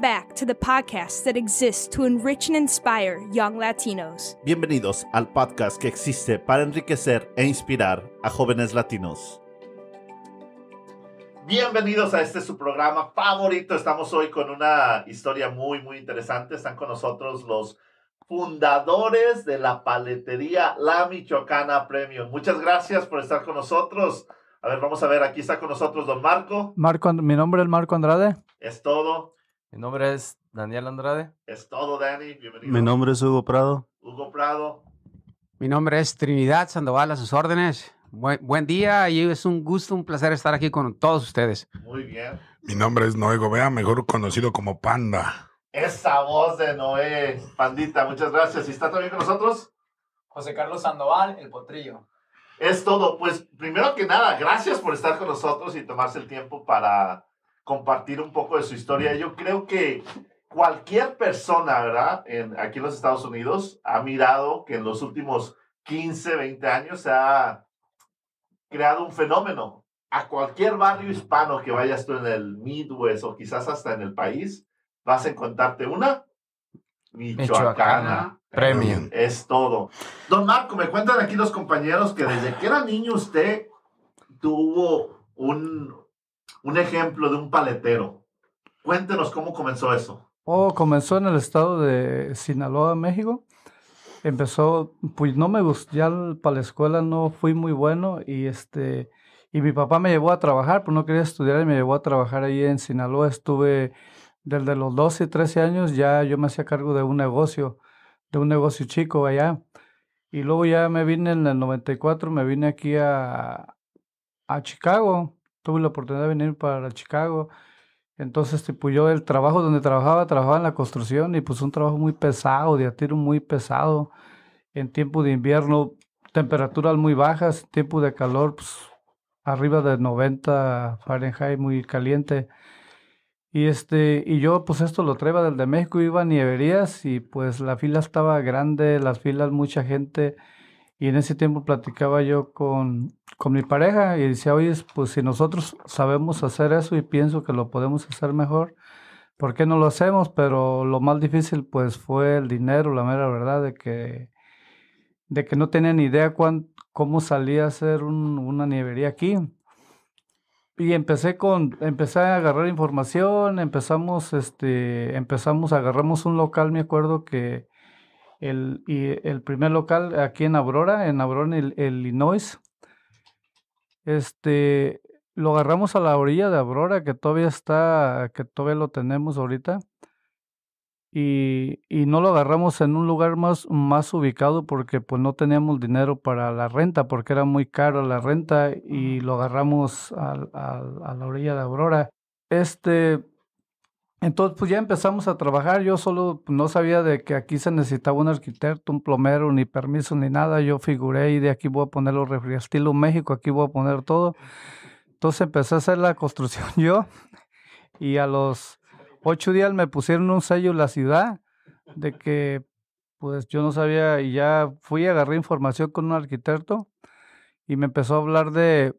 back to the podcast young Latinos. Bienvenidos al podcast que existe para enriquecer e inspirar a jóvenes latinos. Bienvenidos a este su programa favorito. Estamos hoy con una historia muy, muy interesante. Están con nosotros los fundadores de la paletería La Michoacana Premium. Muchas gracias por estar con nosotros. A ver, vamos a ver, aquí está con nosotros don Marco. Marco, mi nombre es Marco Andrade. Es todo. Mi nombre es Daniel Andrade. Es todo, Dani. Bienvenido. Mi nombre es Hugo Prado. Hugo Prado. Mi nombre es Trinidad Sandoval, a sus órdenes. Buen, día y es un gusto, un placer estar aquí con todos ustedes. Muy bien. Mi nombre es Noé Gobea, mejor conocido como Panda. Esa voz de Noé. Pandita, muchas gracias. ¿Y está también con nosotros? José Carlos Sandoval, el potrillo. Es todo. Pues primero que nada, gracias por estar con nosotros y tomarse el tiempo para compartir un poco de su historia. Yo creo que cualquier persona, ¿verdad? En, aquí en los Estados Unidos ha mirado que en los últimos 15, 20 años se ha creado un fenómeno. A cualquier barrio hispano que vayas tú en el Midwest o quizás hasta en el país, vas a encontrarte una michoacana. michoacana. Premium. Es todo. Don Marco, me cuentan aquí los compañeros que desde que era niño usted tuvo un, un ejemplo de un paletero. Cuéntenos cómo comenzó eso. Oh, comenzó en el estado de Sinaloa, México. Empezó, pues no me gustó, ya para la escuela no fui muy bueno y este, y mi papá me llevó a trabajar, pues no quería estudiar y me llevó a trabajar ahí en Sinaloa. Estuve desde los 12, 13 años, ya yo me hacía cargo de un negocio, de un negocio chico allá. Y luego ya me vine en el 94, me vine aquí a, a Chicago tuve la oportunidad de venir para Chicago. Entonces, tipo, yo el trabajo donde trabajaba, trabajaba en la construcción y pues un trabajo muy pesado, de tiro muy pesado. En tiempo de invierno, temperaturas muy bajas, tiempo de calor, pues arriba de 90 Fahrenheit, muy caliente. Y, este, y yo, pues esto lo traía del de México, iba a nieverías y pues la fila estaba grande, las filas, mucha gente. Y en ese tiempo platicaba yo con, mi pareja y decía, oye, pues si nosotros sabemos hacer eso y pienso que lo podemos hacer mejor, ¿por qué no lo hacemos? Pero lo más difícil pues fue el dinero, la mera verdad, de que, de que no tenía ni idea cuán, cómo salía a hacer una nievería aquí. Y empecé con, empecé a agarrar información, empezamos, este, empezamos, agarramos un local, me acuerdo que el, y el primer local aquí en Aurora, en Aurora, el Illinois. Este, lo agarramos a la orilla de Aurora, que todavía está, que todavía lo tenemos ahorita. Y, no lo agarramos en un lugar más, más ubicado porque pues no teníamos dinero para la renta, porque era muy caro la renta y lo agarramos a, a la orilla de Aurora. Este, entonces, pues ya empezamos a trabajar. Yo solo pues, no sabía de que aquí se necesitaba un arquitecto, un plomero, ni permiso, ni nada. Yo figuré y de aquí voy a poner los refrigerios, estilo México, aquí voy a poner todo. Entonces empecé a hacer la construcción yo y a los ocho días me pusieron un sello en la ciudad de que pues yo no sabía y ya fui, agarré información con un arquitecto y me empezó a hablar de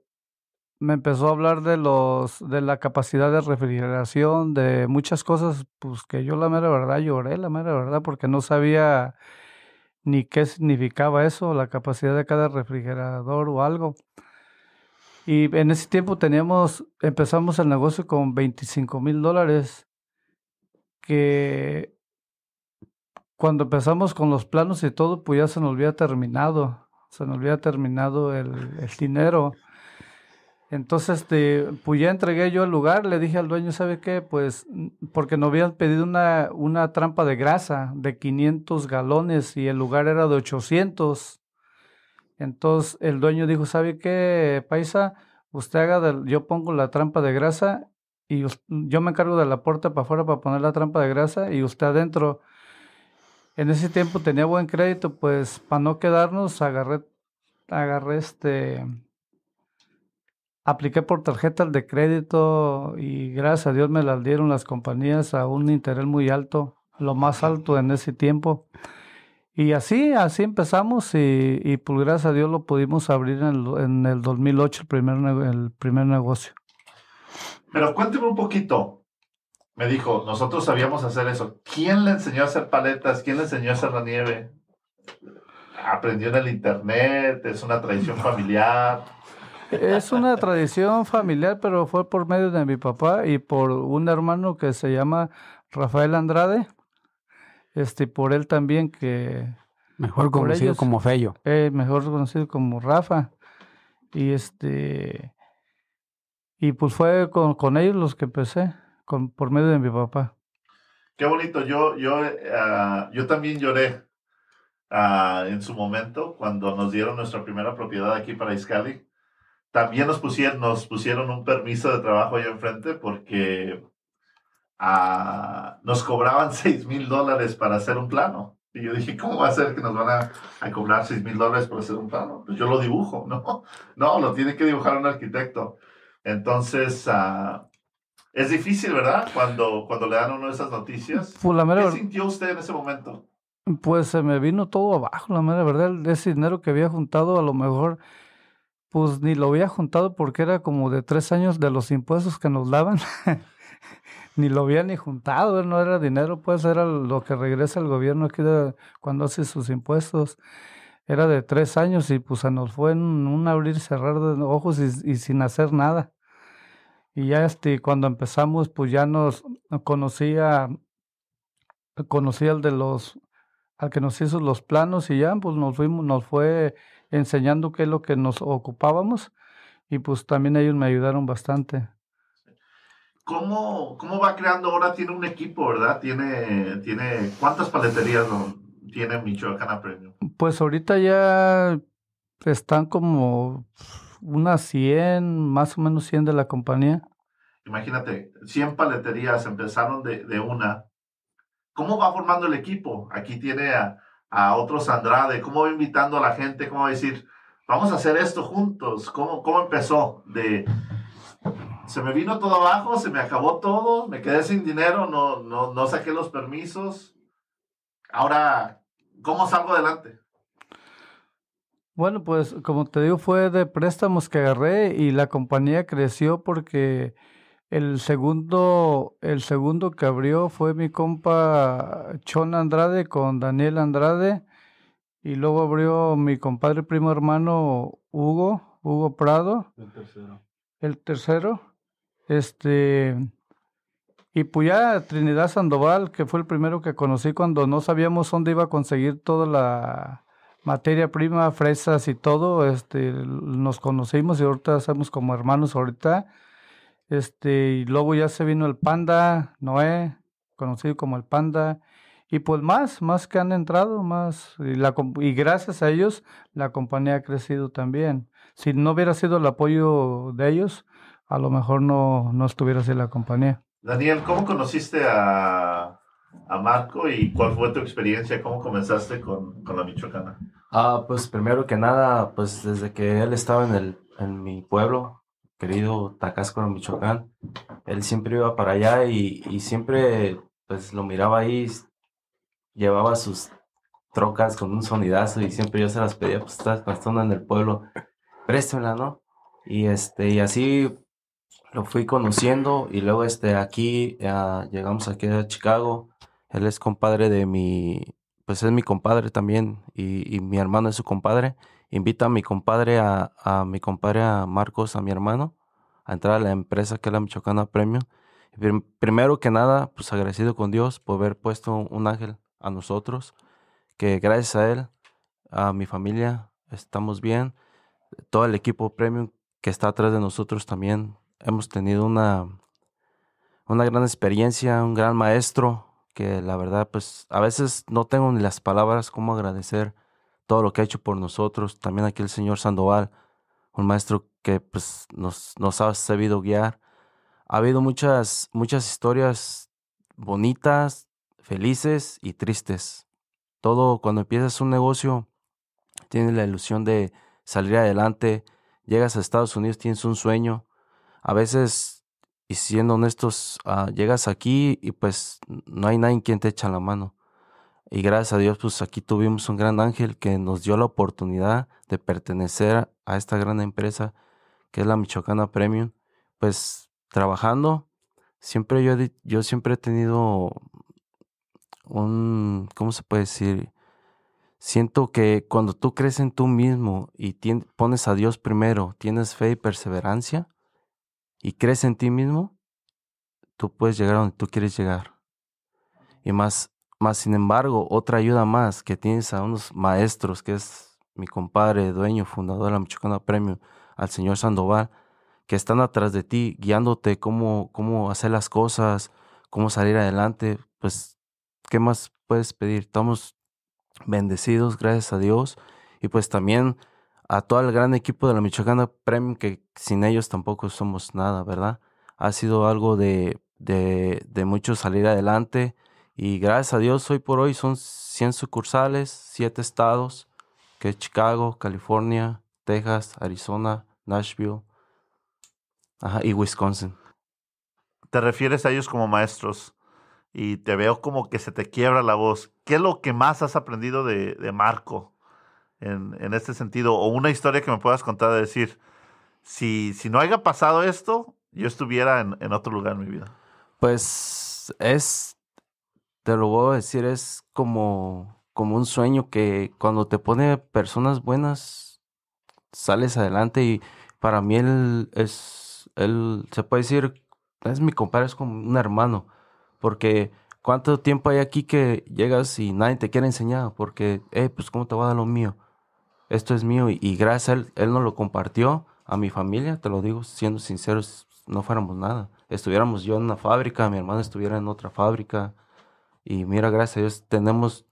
me empezó a hablar de los de la capacidad de refrigeración, de muchas cosas, pues que yo la mera verdad lloré, la mera verdad, porque no sabía ni qué significaba eso, la capacidad de cada refrigerador o algo. Y en ese tiempo teníamos, empezamos el negocio con 25 mil dólares, que cuando empezamos con los planos y todo, pues ya se nos había terminado, se nos había terminado el, el dinero. Entonces, este, pues ya entregué yo el lugar, le dije al dueño, ¿sabe qué? Pues porque no habían pedido una, una trampa de grasa de 500 galones y el lugar era de 800. Entonces el dueño dijo, ¿sabe qué, paisa? Usted haga, yo pongo la trampa de grasa y yo me encargo de la puerta para afuera para poner la trampa de grasa y usted adentro. En ese tiempo tenía buen crédito, pues para no quedarnos agarré, agarré este apliqué por tarjetas de crédito y gracias a Dios me las dieron las compañías a un interés muy alto, lo más alto en ese tiempo. Y así, así empezamos y, y pues gracias a Dios lo pudimos abrir en el, 2008, el primer, el primer negocio. Pero cuénteme un poquito. Me dijo, nosotros sabíamos hacer eso. ¿Quién le enseñó a hacer paletas? ¿Quién le enseñó a hacer la nieve? ¿Aprendió en el internet? ¿Es una tradición familiar? Es una tradición familiar, pero fue por medio de mi papá y por un hermano que se llama Rafael Andrade. Este, por él también que... Mejor conocido como Fello. Eh, mejor conocido como Rafa. Y este... Y pues fue con, ellos los que empecé, con, por medio de mi papá. Qué bonito, yo, yo, ah, yo también lloré ah, en su momento cuando nos dieron nuestra primera propiedad aquí para Iscali también nos pusieron, nos pusieron un permiso de trabajo allá enfrente porque ah, nos cobraban 6 mil dólares para hacer un plano. Y yo dije, ¿cómo va a ser que nos van a, a cobrar 6 mil dólares por hacer un plano? Pues yo lo dibujo, ¿no? No, lo tiene que dibujar un arquitecto. Entonces, ah, es difícil, ¿verdad? Cuando, cuando le dan una de esas noticias. Pues, ¿Qué sintió usted en ese momento? Pues se me vino todo abajo, la mera verdad. Ese dinero que había juntado, a lo mejor pues ni lo había juntado porque era como de tres años de los impuestos que nos daban. ni lo había ni juntado, no era dinero, pues era lo que regresa el gobierno aquí cuando hace sus impuestos. Era de tres años y pues se nos fue en un abrir y cerrar de ojos y, sin hacer nada. Y ya este, cuando empezamos, pues ya nos conocía, conocía al de los, al que nos hizo los planos y ya pues nos fuimos, nos fue enseñando qué es lo que nos ocupábamos y pues también ellos me ayudaron bastante. ¿Cómo, cómo va creando ahora? Tiene un equipo, ¿verdad? Tiene, tiene ¿Cuántas paleterías tiene a Premium? Pues ahorita ya están como unas 100, más o menos 100 de la compañía. Imagínate, 100 paleterías empezaron de una. ¿Cómo va formando el equipo? Aquí tiene a, a otros Andrade, cómo va invitando a la gente, cómo va a decir, vamos a hacer esto juntos, cómo, cómo empezó de... Se me vino todo abajo, se me acabó todo, me quedé sin dinero, no, no, no saqué los permisos. Ahora, ¿cómo salgo adelante? Bueno, pues como te digo, fue de préstamos que agarré y la compañía creció porque el segundo, el segundo que abrió fue mi compa Chon Andrade con Daniel Andrade. Y luego abrió mi compadre primo hermano Hugo, Hugo Prado. El tercero. El tercero. Este. Y pues ya Trinidad Sandoval, que fue el primero que conocí cuando no sabíamos dónde iba a conseguir toda la materia prima, fresas y todo. Este, nos conocimos y ahorita somos como hermanos ahorita. Este, y luego ya se vino el Panda, Noé, conocido como el Panda. Y pues más, más que han entrado, más. Y, gracias a ellos la compañía ha crecido también. Si no hubiera sido el apoyo de ellos, a lo mejor no, no estuviera así la compañía. Daniel, ¿cómo conociste a, a Marco y cuál fue tu experiencia? ¿Cómo comenzaste con, la Michoacana? Ah, pues primero que nada, pues desde que él estaba en mi pueblo, querido de Michoacán. Él siempre iba para allá y, siempre pues lo miraba ahí, llevaba sus trocas con un sonidazo y siempre yo se las pedía, pues estás en el pueblo, préstemela, ¿no? Y este, y así lo fui conociendo y luego este aquí eh, llegamos aquí a Chicago. Él es compadre de mi, pues es mi compadre también y mi hermano es su compadre invita a mi compadre, a, mi compadre, a Marcos, a mi hermano, a entrar a la empresa que es la Michoacana Premium. Primero que nada, pues agradecido con Dios por haber puesto un ángel a nosotros, que gracias a él, a mi familia, estamos bien. Todo el equipo Premium que está atrás de nosotros también, hemos tenido una, una gran experiencia, un gran maestro, que la verdad, pues a veces no tengo ni las palabras cómo agradecer todo lo que ha hecho por nosotros. También aquí el señor Sandoval, un maestro que pues, nos, nos ha sabido guiar. Ha habido muchas, muchas historias bonitas, felices y tristes. Todo cuando empiezas un negocio, tienes la ilusión de salir adelante, llegas a Estados Unidos, tienes un sueño. A veces, y siendo honestos, ah, llegas aquí y pues no hay nadie quien te echa la mano. Y gracias a Dios, pues aquí tuvimos un gran ángel que nos dio la oportunidad de pertenecer a esta gran empresa que es la Michoacana Premium. Pues trabajando, siempre yo, yo siempre he tenido un, ¿cómo se puede decir? Siento que cuando tú crees en tú mismo y pones a Dios primero, tienes fe y perseverancia y crees en ti mismo, tú puedes llegar a donde tú quieres llegar. Y más sin embargo, otra ayuda más que tienes a unos maestros, que es mi compadre, dueño, fundador de la Michoacana Premium, al señor Sandoval, que están atrás de ti, guiándote cómo, cómo hacer las cosas, cómo salir adelante, pues, ¿qué más puedes pedir? Estamos bendecidos, gracias a Dios, y pues también a todo el gran equipo de la Michoacana Premium, que sin ellos tampoco somos nada, ¿verdad? Ha sido algo de, de, de mucho salir adelante, y gracias a Dios, hoy por hoy son 100 sucursales, 7 estados, que Chicago, California, Texas, Arizona, Nashville y Wisconsin. Te refieres a ellos como maestros y te veo como que se te quiebra la voz. ¿Qué es lo que más has aprendido de, de Marco en, en, este sentido? O una historia que me puedas contar de decir, si, si no haya pasado esto, yo estuviera en, en otro lugar en mi vida. Pues es te lo voy a decir, es como, como un sueño que cuando te pone personas buenas, sales adelante y para mí él es, él se puede decir, es mi compadre, es como un hermano, porque cuánto tiempo hay aquí que llegas y nadie te quiere enseñar, porque, eh, pues cómo te va a dar lo mío, esto es mío y, gracias a él, él nos lo compartió a mi familia, te lo digo siendo sinceros, no fuéramos nada. Estuviéramos yo en una fábrica, mi hermano estuviera en otra fábrica, y mira, gracias a Dios tenemos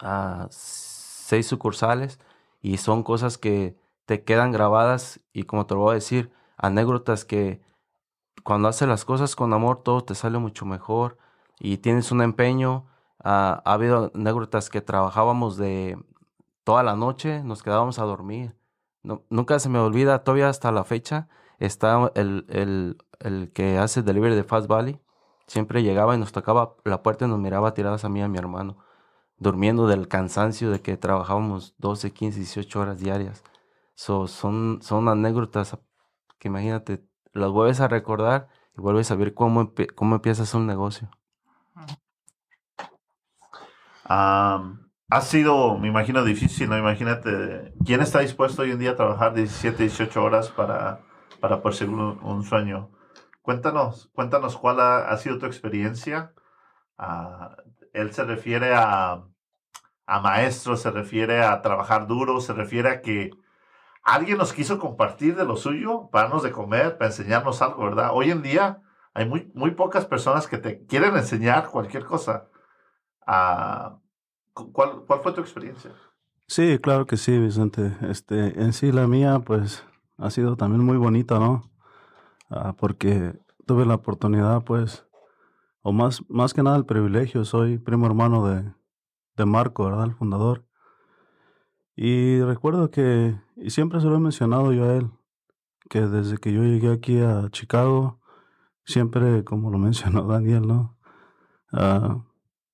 ah, seis sucursales y son cosas que te quedan grabadas y como te lo voy a decir, anécdotas que cuando haces las cosas con amor todo te sale mucho mejor y tienes un empeño. Ah, ha habido anécdotas que trabajábamos de toda la noche, nos quedábamos a dormir. nunca se me olvida, todavía hasta la fecha, está el, el, el que hace delivery de Fast Valley Siempre llegaba y nos tocaba la puerta y nos miraba tiradas a mí y a mi hermano, durmiendo del cansancio de que trabajábamos 12, 15, 18 horas diarias. So, son, son anécdotas que imagínate, las vuelves a recordar y vuelves a ver cómo, cómo empiezas un negocio. ha sido, me imagino, difícil, ¿no? Imagínate, ¿quién está dispuesto hoy en día a trabajar 17, 18 horas para, para perseguir un sueño? Cuéntanos, cuéntanos cuál ha, sido tu experiencia. Ah, él se refiere a, a maestro, se refiere a trabajar duro, se refiere a que alguien nos quiso compartir de lo suyo para darnos de comer, para enseñarnos algo, ¿verdad? Hoy en día hay muy, muy pocas personas que te quieren enseñar cualquier cosa. Ah, ¿cuál, ¿Cuál fue tu experiencia? Sí, claro que sí, Vicente. Este, en sí la mía, pues, ha sido también muy bonita, ¿no? Ah, porque tuve la oportunidad, pues, o más, más que nada el privilegio, soy primo hermano de, Marco, ¿verdad? El fundador. Y recuerdo que, y siempre se lo he mencionado yo a él, que desde que yo llegué aquí a Chicago, siempre, como lo mencionó Daniel, ¿no? Ah,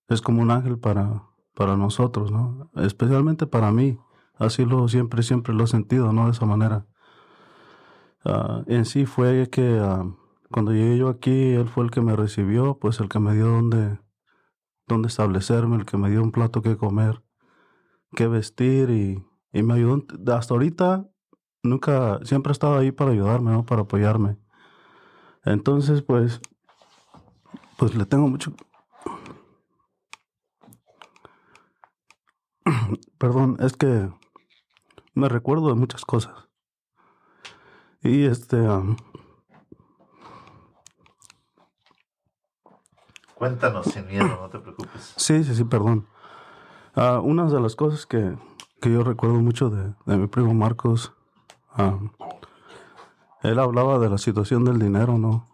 es como un ángel para, para nosotros, ¿no? Especialmente para mí. Así lo siempre, siempre lo he sentido, ¿no? De esa manera. Ah, en sí fue que ah, cuando llegué yo aquí, él fue el que me recibió, pues el que me dio donde, establecerme, el que me dio un plato que comer, que vestir y, me ayudó. Hasta ahorita nunca, siempre ha estado ahí para ayudarme, Para apoyarme. Entonces, pues, pues le tengo mucho... Perdón, es que me recuerdo de muchas cosas. Y este... Cuéntanos sin miedo, no te preocupes. Sí, sí, sí, perdón. Ah, una de las cosas que, yo recuerdo mucho de, mi primo Marcos, él hablaba de la situación del dinero, ¿no?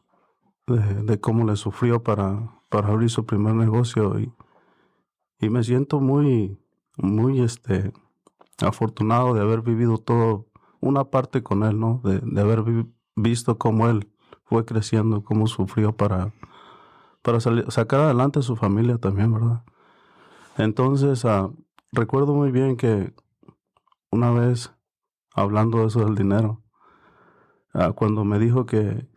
De, cómo le sufrió para, para abrir su primer negocio y, y me siento muy, muy este, afortunado de haber vivido todo una parte con él, ¿no? De, haber visto cómo él fue creciendo, cómo sufrió para, para sacar adelante a su familia también, ¿verdad? Entonces, ah, recuerdo muy bien que una vez, hablando de eso del dinero, ah, cuando me dijo que,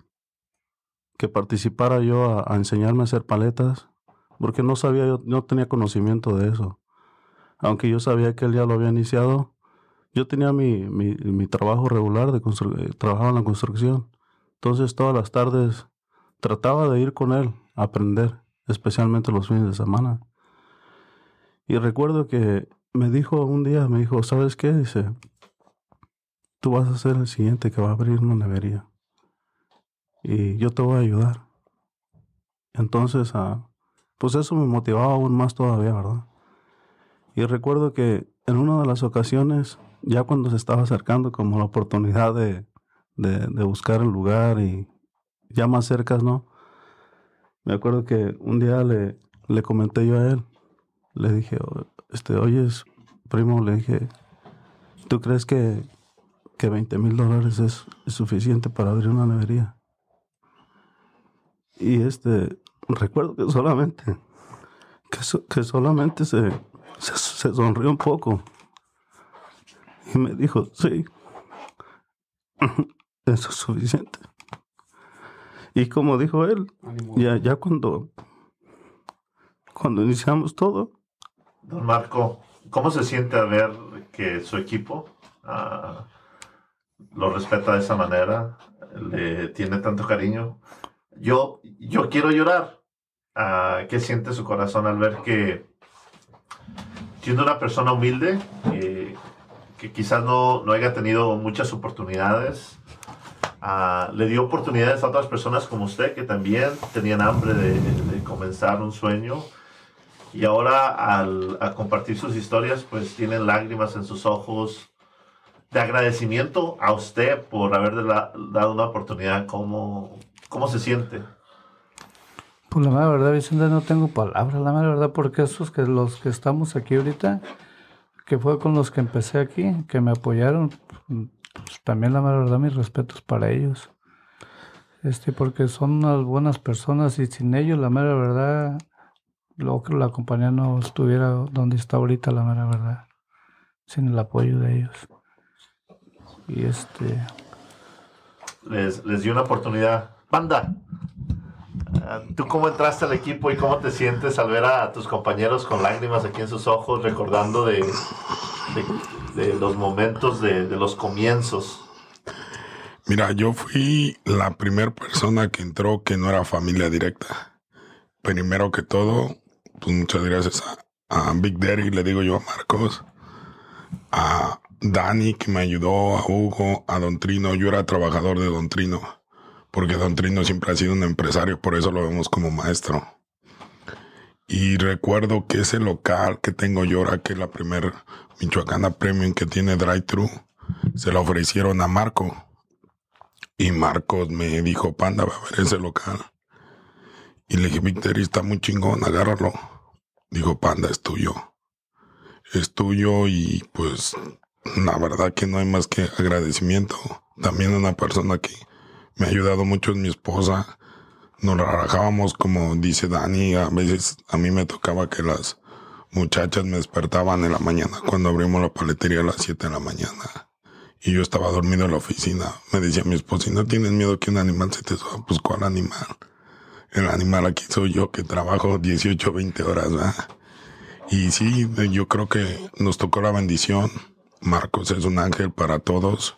que participara yo a, enseñarme a hacer paletas, porque no sabía, yo no tenía conocimiento de eso. Aunque yo sabía que él ya lo había iniciado, yo tenía mi, trabajo regular, de eh, trabajaba en la construcción. Entonces todas las tardes trataba de ir con él a aprender, especialmente los fines de semana. Y recuerdo que me dijo un día, me dijo, ¿sabes qué? Dice, tú vas a ser el siguiente que va a abrir una nevería. Y yo te voy a ayudar. Entonces, ah, pues eso me motivaba aún más todavía, ¿verdad? Y recuerdo que en una de las ocasiones ya cuando se estaba acercando como la oportunidad de, buscar el lugar y ya más cerca, ¿no? Me acuerdo que un día le, le comenté yo a él, le dije, este, oye, primo, le dije, ¿tú crees que, que 20 mil dólares es, suficiente para abrir una nevería? Y este, recuerdo que solamente, que, solamente se, se sonrió un poco. Y me dijo, sí, eso es suficiente. Y como dijo él, ah, ya, ya cuando, cuando iniciamos todo. Don Marco, ¿cómo se siente al ver que su equipo ah, lo respeta de esa manera? ¿Le tiene tanto cariño? Yo, yo quiero llorar. Ah, ¿Qué siente su corazón al ver que siendo una persona humilde, eh, que quizás no, no haya tenido muchas oportunidades. Ah, le dio oportunidades a otras personas como usted que también tenían hambre de, comenzar un sueño. Y ahora al compartir sus historias, pues tienen lágrimas en sus ojos de agradecimiento a usted por haberle dado una oportunidad. ¿Cómo, ¿Cómo se siente? Pues la mala verdad, Vicente, no tengo palabras, la mala verdad, porque esos que los que estamos aquí ahorita, que fue con los que empecé aquí, que me apoyaron, pues, también la verdad mis respetos para ellos. Este, porque son unas buenas personas y sin ellos la mera verdad, lo que la compañía no estuviera donde está ahorita la mera verdad, sin el apoyo de ellos. Y este... Les, les dio una oportunidad. Banda, ¿Tú cómo entraste al equipo y cómo te sientes al ver a tus compañeros con lágrimas aquí en sus ojos, recordando de, los momentos de, los comienzos? Mira, yo fui la primera persona que entró que no era familia directa. Primero que todo, pues muchas gracias a, Big Daddy, le digo yo a Marcos, a Dani que me ayudó, a Hugo, a Don Trino. Yo era trabajador de Don Trino porque Don Trino siempre ha sido un empresario, por eso lo vemos como maestro. Y recuerdo que ese local que tengo yo ahora, que es la primer Michoacana Premium que tiene Drive True, se lo ofrecieron a Marco. Y Marcos me dijo, panda, va a ver ese local. Y le dije, Victor, está muy chingón, agárralo. Dijo, panda, es tuyo. Es tuyo y pues la verdad que no hay más que agradecimiento. También una persona que me ha ayudado mucho mi esposa. Nos relajábamos, como dice Dani, a veces a mí me tocaba que las muchachas me despertaban en la mañana cuando abrimos la paletería a las 7 de la mañana. Y yo estaba dormido en la oficina. Me decía mi esposa, si no tienes miedo que un animal se te suba, pues ¿cuál animal? El animal aquí soy yo que trabajo 18, 20 horas, ¿verdad? Y sí, yo creo que nos tocó la bendición. Marcos es un ángel para todos.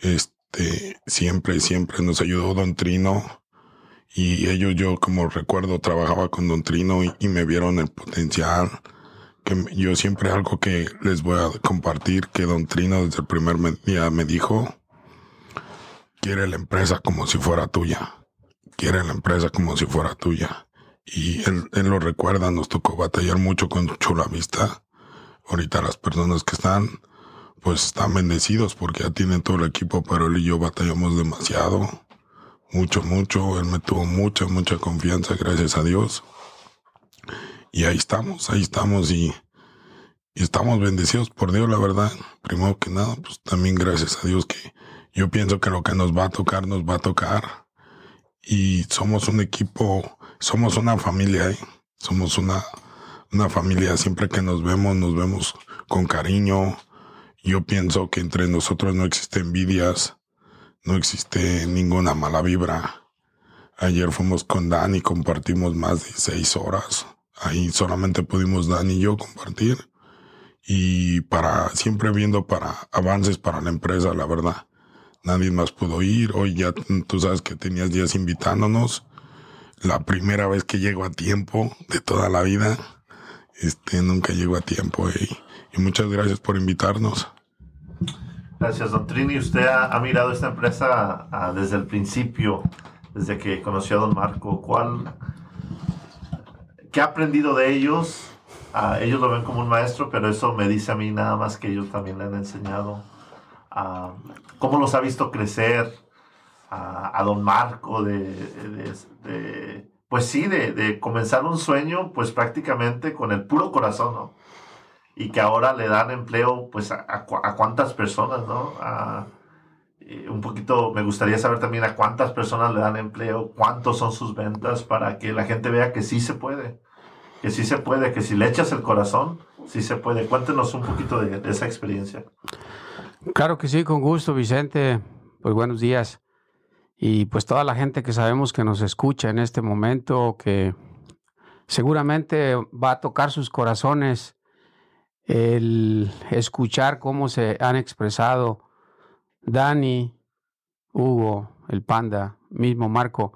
Este, siempre este, siempre, siempre nos ayudó Don Trino. Y ellos, yo como recuerdo, trabajaba con Don Trino y, me vieron el potencial. Que yo siempre algo que les voy a compartir que Don Trino desde el primer día me dijo, quiere la empresa como si fuera tuya. Quiere la empresa como si fuera tuya. Y él, él lo recuerda, nos tocó batallar mucho con Chula Vista. Ahorita las personas que están, pues están bendecidos porque ya tienen todo el equipo, pero él y yo batallamos demasiado, mucho, mucho, él me tuvo mucha, mucha confianza, gracias a Dios. Y ahí estamos, ahí estamos y, estamos bendecidos por Dios, la verdad. Primero que nada, pues también gracias a Dios que yo pienso que lo que nos va a tocar, nos va a tocar. Y somos un equipo, somos una familia, ¿eh? somos una, una familia. Siempre que nos vemos, nos vemos con cariño, yo pienso que entre nosotros no existe envidias, no existe ninguna mala vibra. Ayer fuimos con Dan y compartimos más de seis horas. Ahí solamente pudimos Dan y yo compartir. Y para siempre viendo para avances para la empresa, la verdad. Nadie más pudo ir. Hoy ya tú sabes que tenías días invitándonos. La primera vez que llego a tiempo de toda la vida. Este, nunca llego a tiempo. Eh y muchas gracias por invitarnos. Gracias, don Trini. Usted ha, mirado esta empresa ah, desde el principio, desde que conoció a don Marco. ¿Cuál, ¿Qué ha aprendido de ellos? Ah, ellos lo ven como un maestro, pero eso me dice a mí nada más que ellos también le han enseñado. Ah, ¿Cómo los ha visto crecer? a don Marco pues sí, de, de, comenzar un sueño, pues prácticamente con el puro corazón, ¿no? y que ahora le dan empleo pues a, cuántas personas, ¿no? Eh, un poquito me gustaría saber también a cuántas personas le dan empleo, cuántos son sus ventas para que la gente vea que sí se puede, que sí se puede, que si le echas el corazón, sí se puede. Cuéntenos un poquito de, de esa experiencia. Claro que sí, con gusto, Vicente. Pues buenos días. Y pues toda la gente que sabemos que nos escucha en este momento, que seguramente va a tocar sus corazones el escuchar cómo se han expresado Dani, Hugo, el panda, mismo Marco,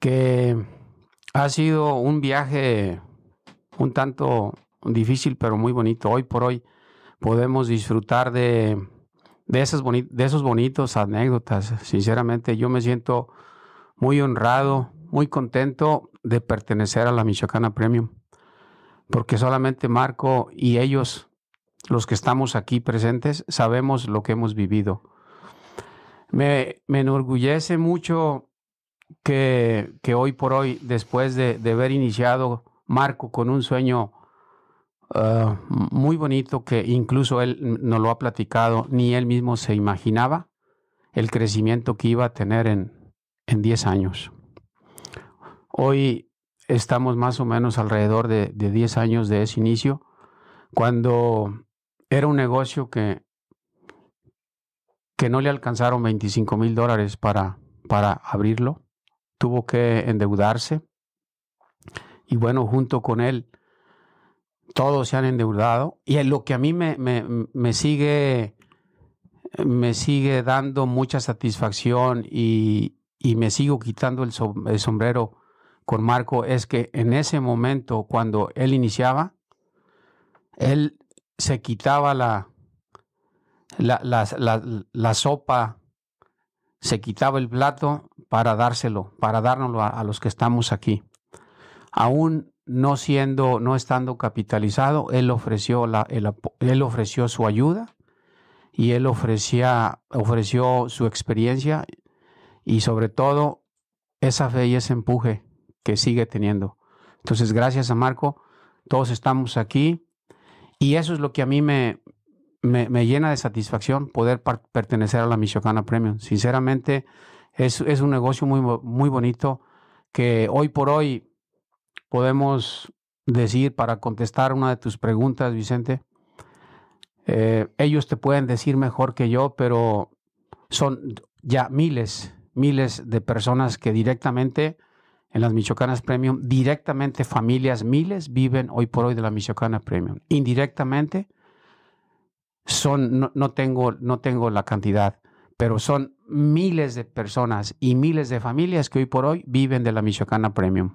que ha sido un viaje un tanto difícil pero muy bonito. Hoy por hoy podemos disfrutar de, esas de esos bonitos anécdotas. Sinceramente yo me siento muy honrado, muy contento de pertenecer a la Michoacana Premium porque solamente Marco y ellos, los que estamos aquí presentes, sabemos lo que hemos vivido. Me, enorgullece mucho que, hoy por hoy, después de, haber iniciado Marco con un sueño ah, muy bonito que incluso él no lo ha platicado, ni él mismo se imaginaba el crecimiento que iba a tener en, en 10 años. Hoy estamos más o menos alrededor de, 10 años de ese inicio, cuando era un negocio que, que no le alcanzaron 25 mil dólares para, para abrirlo, tuvo que endeudarse y bueno, junto con él todos se han endeudado y lo que a mí me, sigue me sigue dando mucha satisfacción y, me sigo quitando el sombrero con Marco es que en ese momento, cuando él iniciaba, él se quitaba la, la, sopa, se quitaba el plato para dárselo, para dárnoslo a, los que estamos aquí. Aún no siendo, no estando capitalizado, él ofreció, la, él ofreció su ayuda y él ofrecía, ofreció su experiencia y sobre todo esa fe y ese empuje que sigue teniendo. Entonces, gracias a Marco, todos estamos aquí y eso es lo que a mí me, me, llena de satisfacción, poder pertenecer a la Michoacana Premium. Sinceramente, es, un negocio muy, muy bonito que hoy por hoy podemos decir para contestar una de tus preguntas, Vicente. Eh, ellos te pueden decir mejor que yo, pero son ya miles, miles de personas que directamente en las Michoacanas Premium, directamente familias miles viven hoy por hoy de la Michoacana Premium. Indirectamente, son, no, tengo, no tengo la cantidad, pero son miles de personas y miles de familias que hoy por hoy viven de la Michoacana Premium.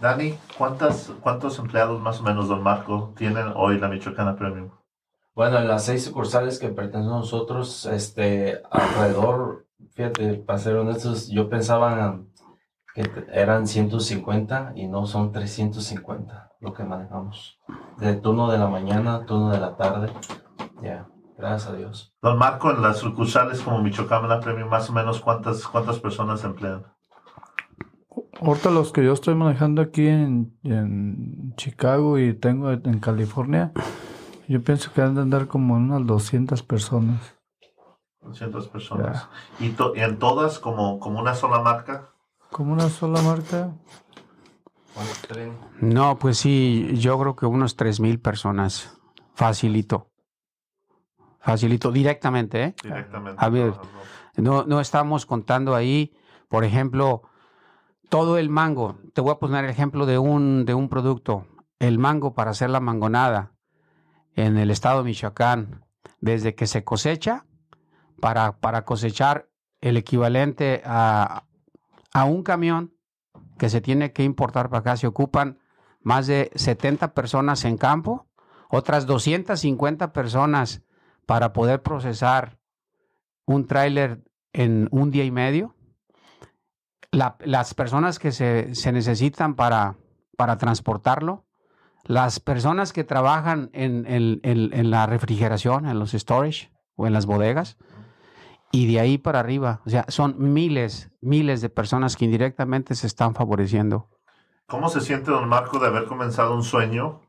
Dani, ¿cuántas, ¿cuántos empleados más o menos, don Marco, tienen hoy la Michoacana Premium? Bueno, en las seis sucursales que pertenecen a nosotros, este, alrededor, fíjate, para ser honestos, yo pensaba en que eran 150 y no son 350 lo que manejamos. De turno de la mañana, turno de la tarde. Ya, gracias a Dios. Don Marco, en las sucursales como Michoacán, la Premio, más o menos cuántas, cuántas personas emplean. Ahorita los que yo estoy manejando aquí en, en Chicago y tengo en California, yo pienso que han de andar como unas 200 personas. 200 personas. ¿Y, ¿Y, en todas como, como una sola marca? ¿Como una sola marca? No, pues sí, yo creo que unos mil personas. Facilito. Facilito, directamente, ¿eh? Directamente. A ver, no, no estamos contando ahí, por ejemplo, todo el mango. Te voy a poner el ejemplo de un, de un producto. El mango para hacer la mangonada en el estado de Michoacán, desde que se cosecha, para, para cosechar el equivalente a, a un camión que se tiene que importar para acá. Se ocupan más de 70 personas en campo, otras 250 personas para poder procesar un tráiler en un día y medio. las personas que se, necesitan para, transportarlo, las personas que trabajan en, la refrigeración, en los storage o en las bodegas, y de ahí para arriba. O sea, son miles, miles de personas que indirectamente se están favoreciendo. ¿Cómo se siente, don Marco, de haber comenzado un sueño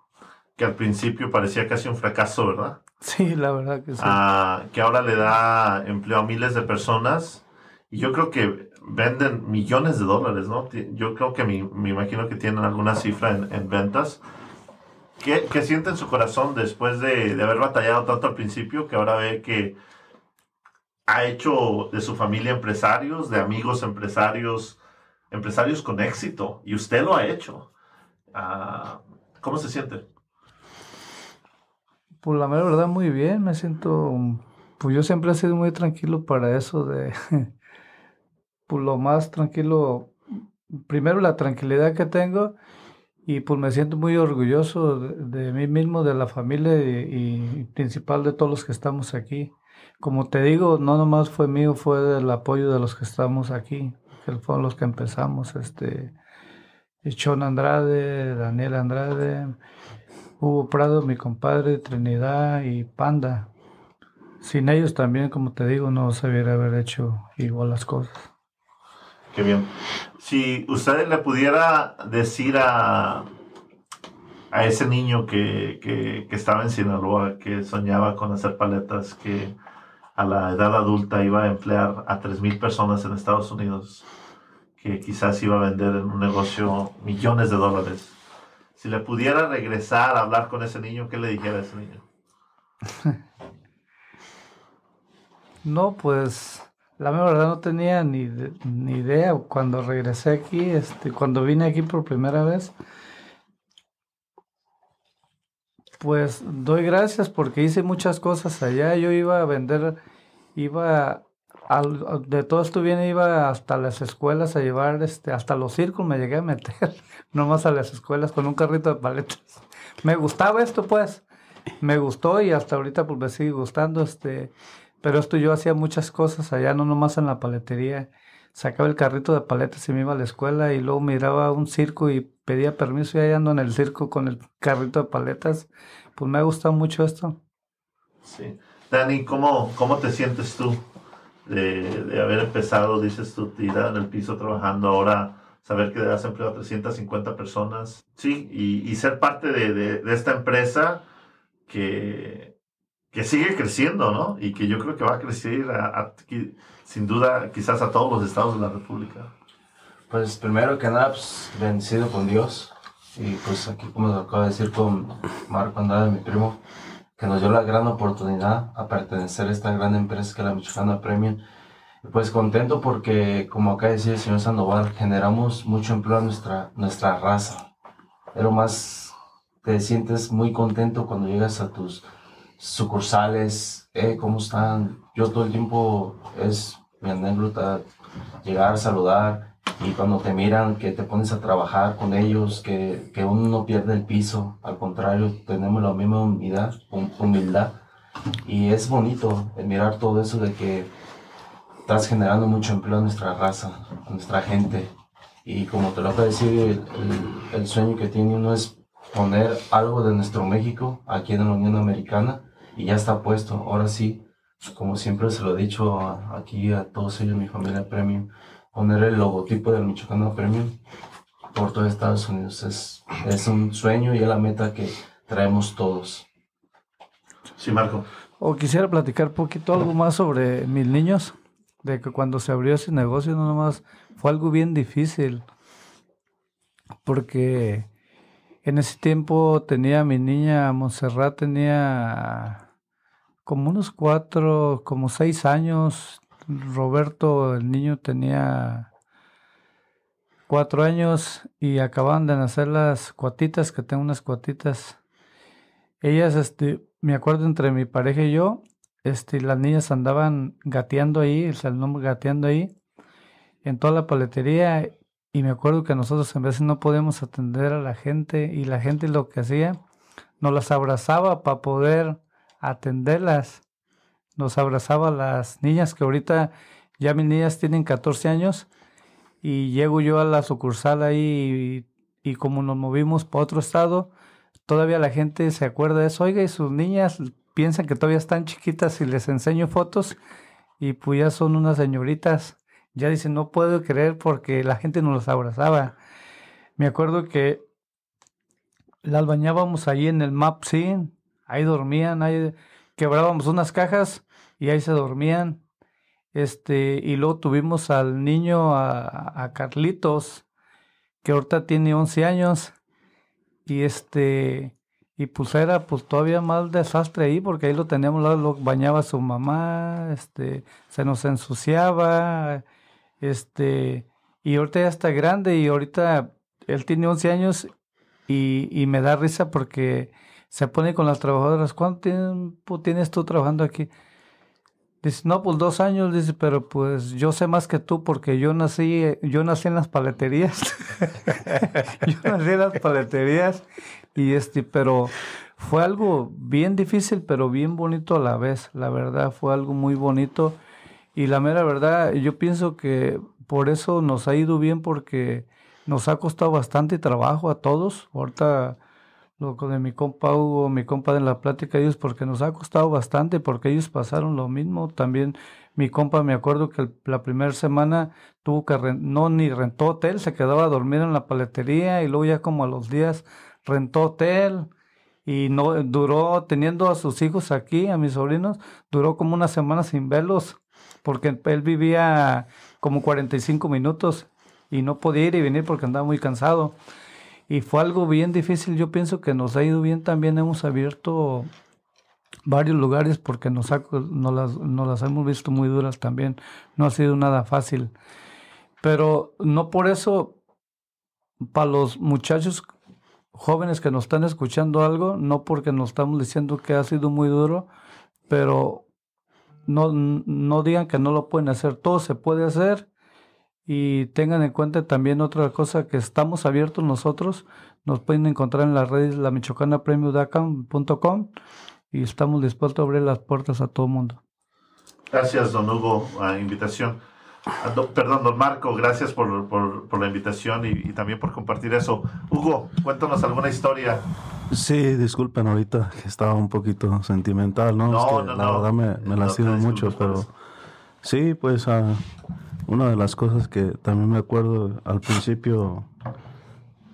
que al principio parecía casi un fracaso, verdad? Sí, la verdad que sí. Ah, que ahora le da empleo a miles de personas y yo creo que venden millones de dólares, ¿no? Yo creo que me, me imagino que tienen alguna cifra en, ventas. ¿Qué, ¿Qué, siente en su corazón después de, de haber batallado tanto al principio que ahora ve que ha hecho de su familia empresarios, de amigos empresarios, empresarios con éxito, y usted lo ha hecho. Ah, ¿Cómo se siente? Por pues, la mera verdad, muy bien, me siento, pues yo siempre he sido muy tranquilo para eso, de, pues lo más tranquilo, primero la tranquilidad que tengo, y pues me siento muy orgulloso de, mí mismo, de la familia y principal de todos los que estamos aquí como te digo, no nomás fue mío, fue del apoyo de los que estamos aquí, que fueron los que empezamos, este, Chon Andrade, Daniel Andrade, Hugo Prado, mi compadre, Trinidad y Panda. Sin ellos también, como te digo, no se hubiera haber hecho igual las cosas. Qué bien. Si usted le pudiera decir a, a ese niño que, estaba en Sinaloa, que soñaba con hacer paletas, que a la edad adulta iba a emplear a 3.000 personas en Estados Unidos, que quizás iba a vender en un negocio millones de dólares. Si le pudiera regresar a hablar con ese niño, ¿qué le dijera a ese niño? No, pues la verdad no tenía ni, ni idea cuando regresé aquí, este, cuando vine aquí por primera vez. Pues doy gracias porque hice muchas cosas allá. Yo iba a vender, iba de todo esto bien iba hasta las escuelas a llevar, este, hasta los círculos me llegué a meter, nomás a las escuelas con un carrito de paletas. Me gustaba esto pues, me gustó y hasta ahorita pues me sigue gustando, este, pero esto yo hacía muchas cosas allá, no nomás en la paletería sacaba el carrito de paletas y me iba a la escuela y luego miraba un circo y pedía permiso y ahí ando en el circo con el carrito de paletas. Pues me ha gustado mucho esto. Sí. Dani, ¿cómo, cómo te sientes tú de, de haber empezado, dices, tú, tirada en el piso trabajando ahora, saber que das empleo a 350 personas, sí, y, y ser parte de, de, esta empresa que, que sigue creciendo, ¿no? Y que yo creo que va a crecer a, sin duda quizás a todos los estados de la República? Pues primero que nada, pues, bendecido con Dios. Y pues aquí, como acaba acabo de decir con Marco Andrade, mi primo, que nos dio la gran oportunidad a pertenecer a esta gran empresa que la Michoacana Premium. Pues contento porque, como acá decía el señor Sandoval, generamos mucho empleo a nuestra, nuestra raza. Pero más te sientes muy contento cuando llegas a tus sucursales, eh, ¿cómo están? yo todo el tiempo es mi anécdota, llegar, saludar, y cuando te miran, que te pones a trabajar con ellos, que, uno no pierde el piso, al contrario, tenemos la misma humildad, humildad. Y es bonito el mirar todo eso de que estás generando mucho empleo a nuestra raza, a nuestra gente. Y como te lo voy a decir, el sueño que tiene uno es poner algo de nuestro México aquí en la Unión Americana y ya está puesto. Ahora sí, pues, como siempre se lo he dicho aquí a todos ellos, mi familia Premium, poner el logotipo del Michoacano Premium por todo Estados Unidos es, un sueño y es la meta que traemos todos. Sí, Marco. O quisiera platicar un poquito algo más sobre mis niños, de que cuando se abrió ese negocio no nomás fue algo bien difícil, porque en ese tiempo tenía mi niña Montserrat, tenía como unos cuatro, como seis años. Roberto, el niño, tenía cuatro años y acababan de nacer las cuatitas, que tengo unas cuatitas. Ellas, este, me acuerdo entre mi pareja y yo, este, las niñas andaban gateando ahí, el salón gateando ahí, en toda la paletería. Y me acuerdo que nosotros en veces no podemos atender a la gente y la gente lo que hacía, nos las abrazaba para poder atenderlas. Nos abrazaba las niñas que ahorita ya mis niñas tienen 14 años y llego yo a la sucursal ahí y, como nos movimos para otro estado, todavía la gente se acuerda de eso, oiga, y sus niñas piensan que todavía están chiquitas y les enseño fotos y pues ya son unas señoritas. Ya dicen, no puedo creer porque la gente nos las abrazaba. Me acuerdo que las bañábamos ahí en el Map sí Ahí dormían, ahí quebrábamos unas cajas y ahí se dormían. Este, y luego tuvimos al niño, a, Carlitos, que ahorita tiene 11 años. Y este, y pues era pues todavía más desastre ahí, porque ahí lo teníamos, lo bañaba su mamá, este, se nos ensuciaba, este, y ahorita ya está grande y ahorita él tiene 11 años y me da risa porque se pone con las trabajadoras, ¿cuánto tiempo tienes tú trabajando aquí? Dice, no, pues dos años, dice, pero pues yo sé más que tú porque yo nací, yo nací en las paleterías. yo nací en las paleterías y este, pero fue algo bien difícil, pero bien bonito a la vez. La verdad, fue algo muy bonito. Y la mera verdad, yo pienso que por eso nos ha ido bien porque nos ha costado bastante trabajo a todos. Ahorita loco de mi compa Hugo, mi compa de la plática ellos, porque nos ha costado bastante, porque ellos pasaron lo mismo. También mi compa, me acuerdo que la primera semana tuvo que, no, ni rentó hotel, se quedaba a dormir en la paletería y luego ya como a los días rentó hotel y no duró teniendo a sus hijos aquí, a mis sobrinos, duró como una semana sin verlos, porque él vivía como 45 minutos y no podía ir y venir porque andaba muy cansado y fue algo bien difícil. Yo pienso que nos ha ido bien también. Hemos abierto varios lugares porque nos, ha, las, hemos visto muy duras también. No ha sido nada fácil. Pero no por eso, para los muchachos jóvenes que nos están escuchando algo, no porque nos estamos diciendo que ha sido muy duro, pero no digan que no lo pueden hacer. Todo se puede hacer y tengan en cuenta también otra cosa que estamos abiertos nosotros. Nos pueden encontrar en las redes la michoacanapremiudacam.com y estamos dispuestos a abrir las puertas a todo el mundo. Gracias, don Hugo, a invitación. Ah, perdón, don Marco, gracias por, la invitación y, también por compartir eso. Hugo, cuéntanos alguna historia. Sí, disculpen ahorita estaba un poquito sentimental, ¿no? no, es no la verdad me, me la mucho, pero sí, pues ah, una de las cosas que también me acuerdo al principio,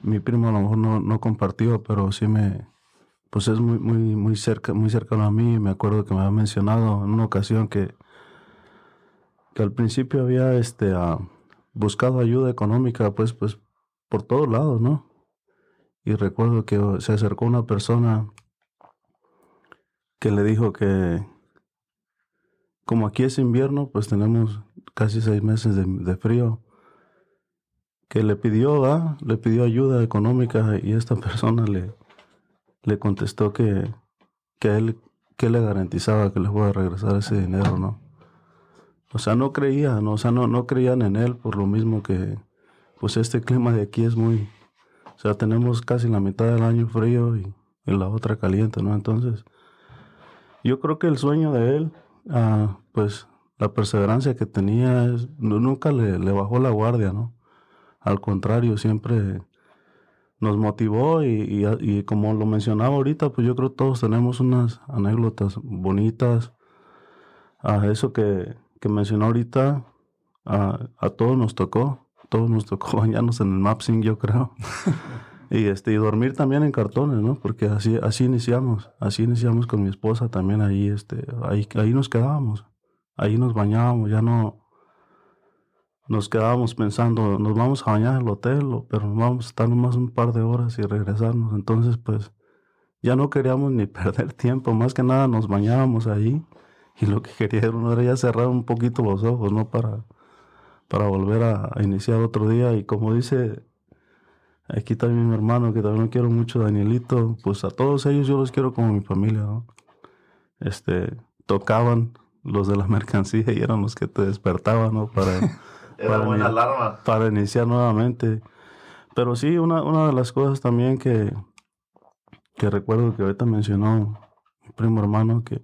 mi primo a lo mejor no, compartió, pero sí me, pues es muy, muy, muy, cerca, muy cercano a mí. Me acuerdo que me ha mencionado en una ocasión que, que al principio había este, ah, buscado ayuda económica, pues, pues por todos lados, ¿no? Y recuerdo que se acercó una persona que le dijo que como aquí es invierno, pues tenemos casi seis meses de, frío, que le pidió, le pidió ayuda económica y esta persona le, le contestó que, él que le garantizaba que le iba a regresar ese dinero, ¿no? O sea, no creían, sea, no, no creían en él por lo mismo que, pues este clima de aquí es muy, o sea, tenemos casi la mitad del año frío y, la otra caliente, ¿no? Entonces, yo creo que el sueño de él, ah, pues la perseverancia que tenía, nunca le, bajó la guardia, ¿no? Al contrario, siempre nos motivó y, como lo mencionaba ahorita, pues yo creo que todos tenemos unas anécdotas bonitas. A eso que, mencionó ahorita, a, a, todos nos tocó, todos nos tocó bañarnos en el Mapsing, yo creo. y, este, dormir también en cartones, ¿no? Porque así, así iniciamos, así iniciamos con mi esposa también ahí, este, ahí, ahí nos quedábamos. Ahí nos bañábamos, ya no nos quedábamos pensando, nos vamos a bañar el hotel, pero nos vamos a estar nomás un par de horas y regresarnos. Entonces, pues ya no queríamos ni perder tiempo, más que nada nos bañábamos ahí y lo que queríamos era ya cerrar un poquito los ojos, ¿no? Para, para volver a, iniciar otro día. Y como dice aquí también mi hermano, que también quiero mucho, Danielito, pues a todos ellos yo los quiero como mi familia, ¿no? Este, tocaban los de la mercancía y eran los que te despertaban, ¿no? Para, Era para, alarma. para iniciar nuevamente. Pero sí, una, una de las cosas también que, que recuerdo que ahorita mencionó mi primo hermano, que,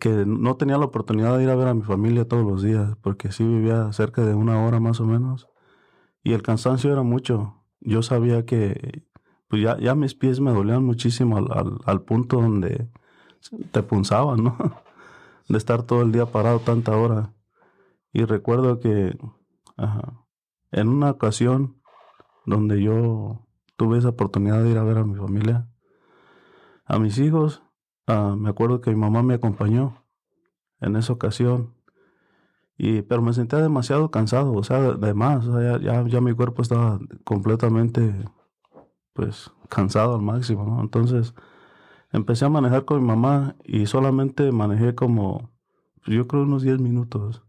que no tenía la oportunidad de ir a ver a mi familia todos los días, porque sí vivía cerca de una hora más o menos, y el cansancio era mucho. Yo sabía que pues ya, ya mis pies me dolían muchísimo al, al, al punto donde te punzaban, ¿no? de estar todo el día parado tanta hora. Y recuerdo que en una ocasión donde yo tuve esa oportunidad de ir a ver a mi familia, a mis hijos, ah, me acuerdo que mi mamá me acompañó en esa ocasión. Y, pero me sentía demasiado cansado, o sea, además, ya, ya, mi cuerpo estaba completamente, pues, cansado al máximo, Entonces, Empecé a manejar con mi mamá y solamente manejé como, pues, yo creo, unos 10 minutos.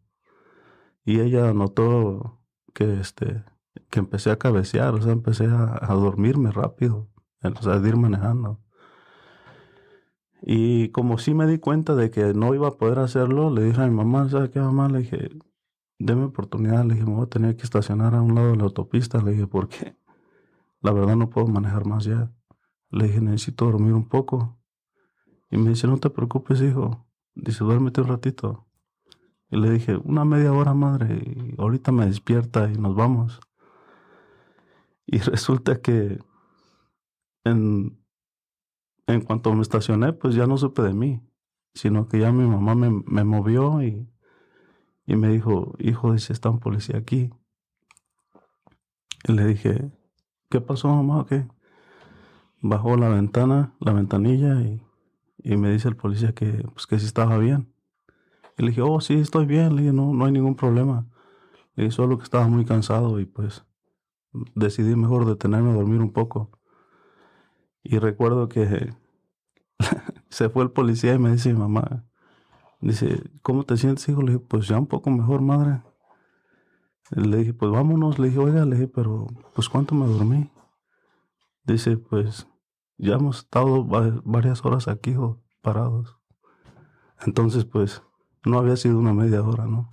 Y ella notó que, este, que empecé a cabecear, o sea, empecé a, a dormirme rápido, o sea, de ir manejando. Y como sí me di cuenta de que no iba a poder hacerlo, le dije a mi mamá, ¿sabes qué, mamá? Le dije, déme oportunidad, le dije, me voy a tener que estacionar a un lado de la autopista, le dije, porque la verdad no puedo manejar más ya. Le dije, necesito dormir un poco. Y me dice, no te preocupes, hijo. Dice, duérmete un ratito. Y le dije, una media hora, madre, y ahorita me despierta y nos vamos. Y resulta que en, cuanto me estacioné, pues ya no supe de mí, sino que ya mi mamá me, movió y, y me dijo, hijo, dice, está un policía aquí. Y le dije, ¿qué pasó, mamá? qué? bajó la ventana, la ventanilla y, me dice el policía que, pues, que si estaba bien. le dije, oh, sí, estoy bien, le dije, no, no hay ningún problema. Le dije, solo que estaba muy cansado y pues decidí mejor detenerme a dormir un poco. Y recuerdo que se fue el policía y me dice mamá, dice, ¿cómo te sientes, hijo? Le dije, pues ya un poco mejor, madre. Le dije, pues vámonos. Le dije, oiga, le dije, pero pues cuánto me dormí. Dice, pues ya hemos estado varias horas aquí parados. Entonces, pues, no había sido una media hora, ¿no?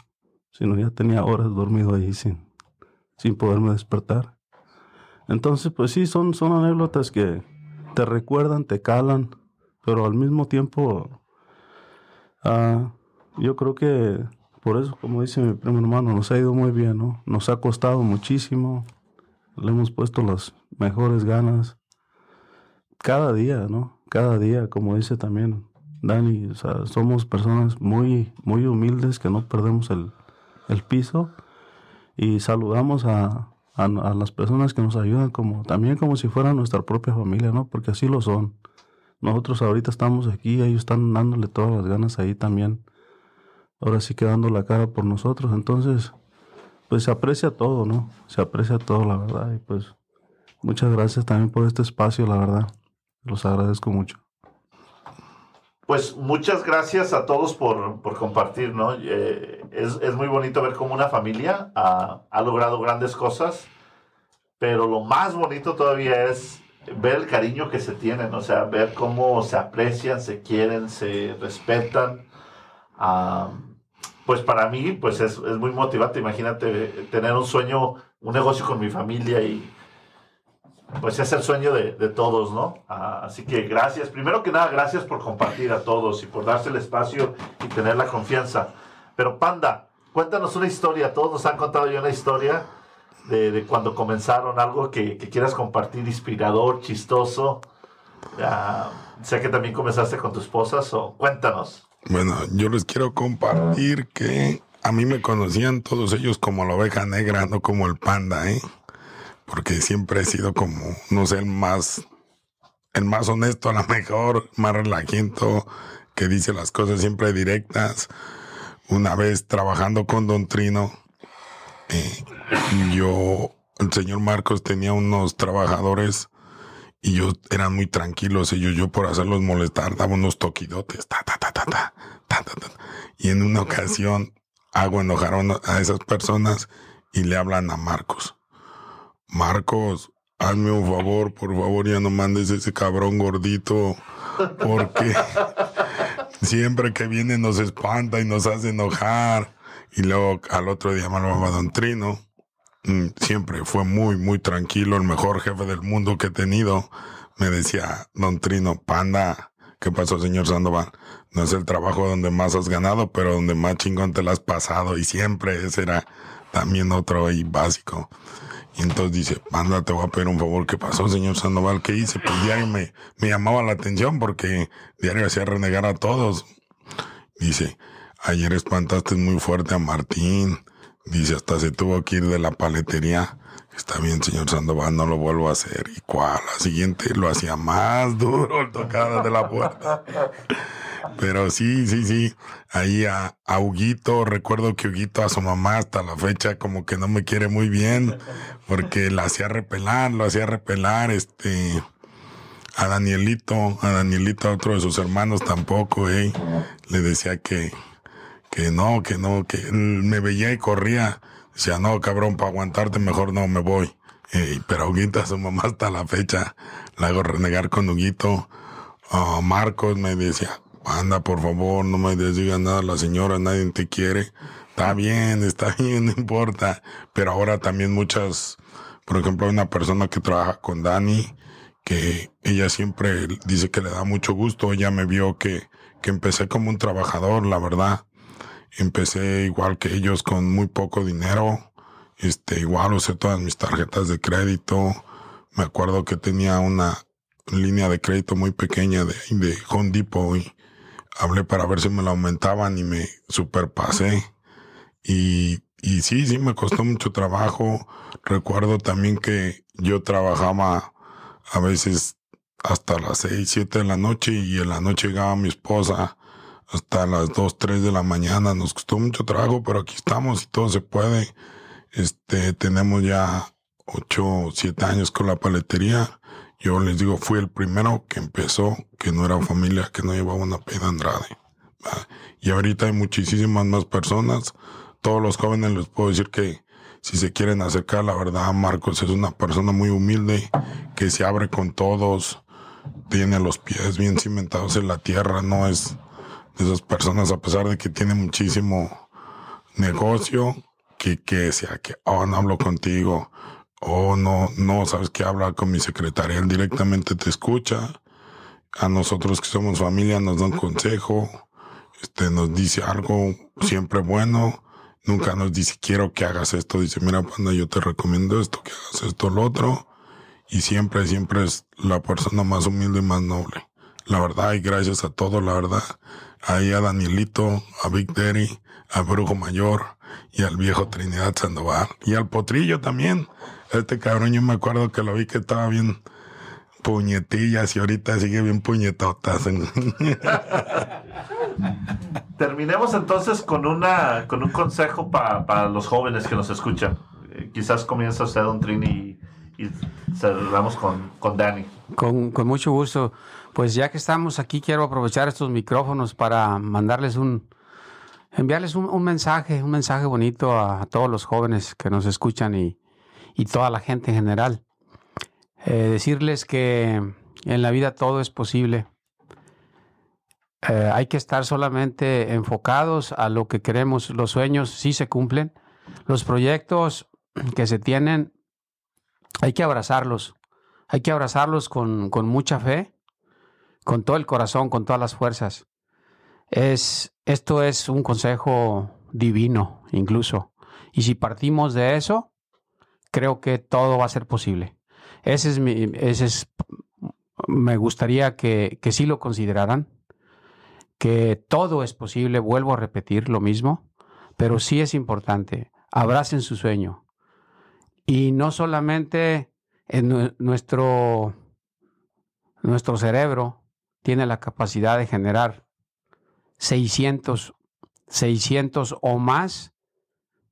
Sino ya tenía horas dormido ahí sin, sin poderme despertar. Entonces, pues sí, son, son anécdotas que te recuerdan, te calan, pero al mismo tiempo, ah, yo creo que por eso, como dice mi primo hermano, nos ha ido muy bien, ¿no? Nos ha costado muchísimo, le hemos puesto las mejores ganas, cada día, ¿no? Cada día, como dice también Dani, somos personas muy, muy humildes que no perdemos el, piso y saludamos a, a, las personas que nos ayudan como también como si fueran nuestra propia familia, ¿no? Porque así lo son. Nosotros ahorita estamos aquí, ellos están dándole todas las ganas ahí también. Ahora sí quedando la cara por nosotros, entonces pues se aprecia todo, ¿no? Se aprecia todo, la verdad. Y pues muchas gracias también por este espacio, la verdad. Los agradezco mucho. Pues muchas gracias a todos por, por compartir, ¿no? Eh, es, muy bonito ver cómo una familia ha, ha logrado grandes cosas, pero lo más bonito todavía es ver el cariño que se tienen, o sea, ver cómo se aprecian, se quieren, se respetan. pues para mí, pues es, muy motivante. Imagínate tener un sueño, un negocio con mi familia y pues es el sueño de, todos, ¿no? Ah, así que gracias, primero que nada, gracias por compartir a todos y por darse el espacio y tener la confianza. Pero Panda, cuéntanos una historia, todos nos han contado ya una historia de, cuando comenzaron, algo que, quieras compartir, inspirador, chistoso. Ah, sé que también comenzaste con tus esposas so, cuéntanos. Bueno, yo les quiero compartir que a mí me conocían todos ellos como la oveja negra, no como el panda, ¿eh? porque siempre he sido como, no sé, el más, el más honesto, a lo mejor, más relajento, que dice las cosas siempre directas. Una vez trabajando con Don Trino, eh, yo, el señor Marcos tenía unos trabajadores y yo eran muy tranquilos. Ellos, yo por hacerlos molestar, daba unos toquidotes, ta, ta, ta, ta, Y en una ocasión hago enojar a esas personas y le hablan a Marcos. Marcos, hazme un favor, por favor, ya no mandes ese cabrón gordito, porque siempre que viene nos espanta y nos hace enojar. Y luego al otro día me lo Don Trino. Mm, siempre fue muy, muy tranquilo, el mejor jefe del mundo que he tenido. Me decía, Don Trino, panda, ¿qué pasó, señor Sandoval? No es el trabajo donde más has ganado, pero donde más chingón te lo has pasado. Y siempre ese era también otro ahí básico. Y entonces dice, anda, te voy a pedir un favor. ¿Qué pasó, señor Sandoval? ¿Qué hice? Pues diario me, me llamaba la atención porque diario hacía renegar a todos. Dice, ayer espantaste muy fuerte a Martín. Dice, hasta se tuvo que ir de la paletería. Está bien, señor Sandoval, no lo vuelvo a hacer. Y cual, la siguiente lo hacía más duro el tocar de la puerta. Pero sí, sí, sí. Ahí a, Huguito, recuerdo que Huguito a su mamá hasta la fecha como que no me quiere muy bien, porque la hacía repelar, lo hacía repelar, este. A Danielito, a Danielito, a otro de sus hermanos tampoco, ¿eh? Le decía que, que no, que no, que él me veía y corría. Decía, no, cabrón, para aguantarte mejor no me voy. Eh, pero Huguita, su mamá hasta la fecha, la hago renegar con Huguito. Ah, Marcos me decía, anda, por favor, no me digas nada la señora, nadie te quiere. Está bien, está bien, no importa. Pero ahora también muchas, por ejemplo, hay una persona que trabaja con Dani, que ella siempre dice que le da mucho gusto. Ella me vio que, que empecé como un trabajador, la verdad empecé igual que ellos con muy poco dinero. Este, igual usé todas mis tarjetas de crédito. Me acuerdo que tenía una línea de crédito muy pequeña de, de Home Depot hablé para ver si me la aumentaban y me superpasé. Y, y sí, sí me costó mucho trabajo. Recuerdo también que yo trabajaba a veces hasta las seis, siete de la noche y en la noche llegaba mi esposa hasta las 2, 3 de la mañana. Nos costó mucho trabajo, pero aquí estamos y todo se puede. Este, tenemos ya 8, 7 años con la paletería. Yo les digo, fui el primero que empezó, que no era familia, que no llevaba una pena Andrade. Y ahorita hay muchísimas más personas. Todos los jóvenes les puedo decir que si se quieren acercar, la verdad, Marcos es una persona muy humilde, que se abre con todos, tiene los pies bien cimentados en la tierra, no es esas personas, a pesar de que tienen muchísimo negocio, que, que sea que, oh, no hablo contigo, oh, no, no, sabes que habla con mi secretaria, él directamente te escucha. A nosotros que somos familia nos da un consejo, este, nos dice algo siempre bueno, nunca nos dice quiero que hagas esto, dice mira panda, yo te recomiendo esto, que hagas esto, lo otro. Y siempre, siempre es la persona más humilde y más noble. La verdad, y gracias a todo, la verdad, ahí a Danielito, a Big Daddy, a Brujo Mayor y al viejo Trinidad Sandoval. Y al Potrillo también. Este cabrón yo me acuerdo que lo vi que estaba bien puñetillas y ahorita sigue bien puñetotas. Terminemos entonces con una con un consejo para los jóvenes que nos escuchan. Eh, quizás comienza usted, un Trini, y, y cerramos con, con Dani. Con, con mucho gusto. Pues ya que estamos aquí, quiero aprovechar estos micrófonos para mandarles un, enviarles un, mensaje, un mensaje bonito a, todos los jóvenes que nos escuchan y, y toda la gente en general. Eh, decirles que en la vida todo es posible. Eh, hay que estar solamente enfocados a lo que queremos. Los sueños sí se cumplen. Los proyectos que se tienen, hay que abrazarlos. Hay que abrazarlos con mucha fe con todo el corazón, con todas las fuerzas. Es, esto es un consejo divino, incluso. Y si partimos de eso, creo que todo va a ser posible. Ese es mi, es, me gustaría que, que sí lo consideraran, que todo es posible, vuelvo a repetir lo mismo, pero sí es importante, abracen su sueño. Y no solamente en nuestro, nuestro cerebro, tiene la capacidad de generar 600, 600 o más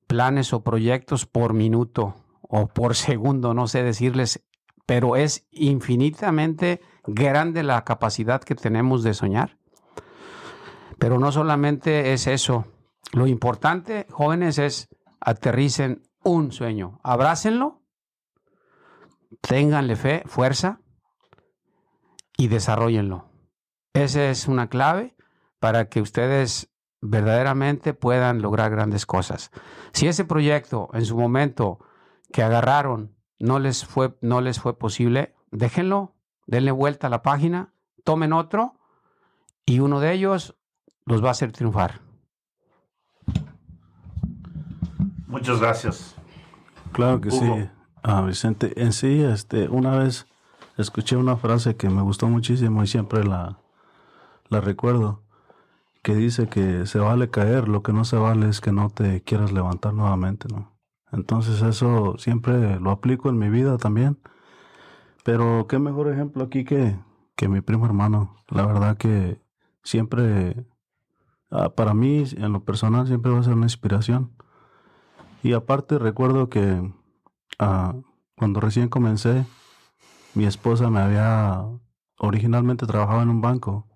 planes o proyectos por minuto o por segundo, no sé decirles, pero es infinitamente grande la capacidad que tenemos de soñar. Pero no solamente es eso. Lo importante, jóvenes, es aterricen un sueño. Abrácenlo, tenganle fe, fuerza y desarrollenlo. Esa es una clave para que ustedes verdaderamente puedan lograr grandes cosas. Si ese proyecto en su momento que agarraron no les fue, no les fue posible, déjenlo, denle vuelta a la página, tomen otro y uno de ellos los va a hacer triunfar. Muchas gracias. Claro que sí, Vicente. En sí, este, una vez escuché una frase que me gustó muchísimo y siempre la, la recuerdo, que dice que se vale caer, lo que no se vale es que no te quieras levantar nuevamente, ¿no? Entonces eso siempre lo aplico en mi vida también. Pero qué mejor ejemplo aquí que, que mi primo hermano. La verdad que siempre, ah, para mí en lo personal, siempre va a ser una inspiración. Y aparte recuerdo que ah, cuando recién comencé, mi esposa me había originalmente trabajado en un banco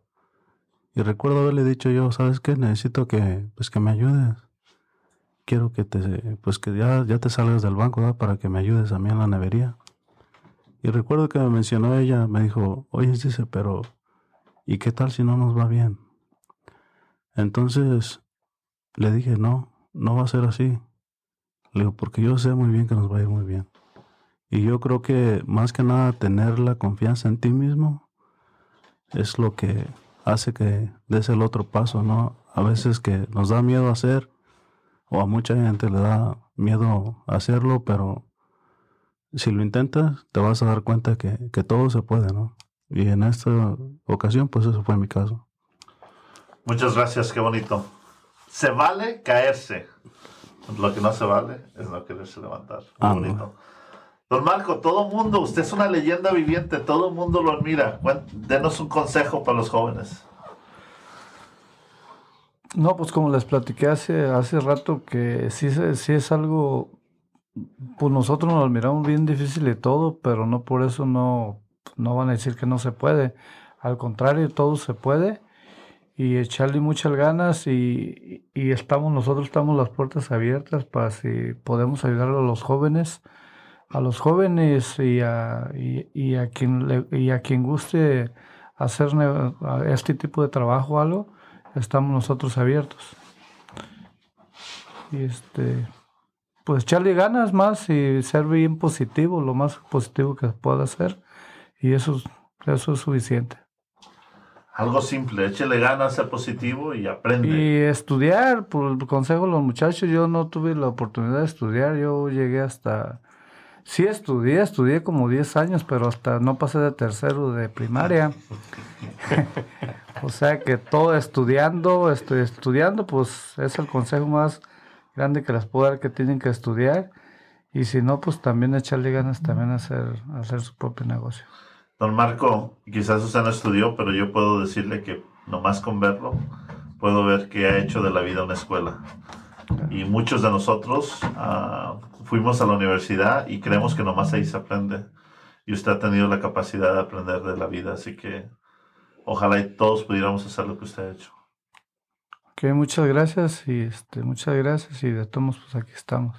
y recuerdo haberle dicho yo, ¿sabes qué? Necesito que, pues, que me ayudes. Quiero que te, pues que ya, ya te salgas del banco, Para que me ayudes a mí en la nevería. Y recuerdo que me mencionó ella, me dijo, oye, dice, pero ¿y qué tal si no nos va bien? Entonces le dije, no, no va a ser así. Le digo, porque yo sé muy bien que nos va a ir muy bien. Y yo creo que más que nada tener la confianza en ti mismo es lo que hace que des el otro paso, ¿no? A veces que nos da miedo hacer, o a mucha gente le da miedo hacerlo, pero si lo intentas, te vas a dar cuenta que, todo se puede, ¿no? Y en esta ocasión, pues eso fue mi caso. Muchas gracias, qué bonito. Se vale caerse. Lo que no se vale es no quererse levantar. Ah, bonito. Don Marco, todo mundo, usted es una leyenda viviente, todo mundo lo admira. Denos un consejo para los jóvenes. No, pues como les platiqué hace, hace rato, que sí, sí es algo, pues nosotros nos admiramos bien difícil de todo, pero no por eso no, no van a decir que no se puede. Al contrario, todo se puede y echarle muchas ganas y, estamos, nosotros estamos las puertas abiertas para si podemos ayudar a los jóvenes a los jóvenes y a, quien y a quien guste hacer este tipo de trabajo algo, estamos nosotros abiertos. Y este, pues echarle ganas más y ser bien positivo, lo más positivo que pueda ser. Y eso, es suficiente. Algo simple, échele ganas, sea positivo y aprende. Y estudiar, por el consejo de los muchachos, yo no tuve la oportunidad de estudiar, yo llegué hasta Sí estudié, estudié como 10 años, pero hasta no pasé de tercero de primaria. o sea que todo estudiando, estoy estudiando, pues es el consejo más grande que les puedo dar que tienen que estudiar. Y si no, pues también echarle ganas también a hacer, a hacer su propio negocio. Don Marco, quizás usted no estudió, pero yo puedo decirle que nomás con verlo, puedo ver que ha hecho de la vida una escuela. Y muchos de nosotros... Ah, fuimos a la universidad y creemos que nomás ahí se aprende. Y usted ha tenido la capacidad de aprender de la vida, así que ojalá y todos pudiéramos hacer lo que usted ha hecho. Ok, muchas gracias y este, muchas gracias y de todos pues aquí estamos.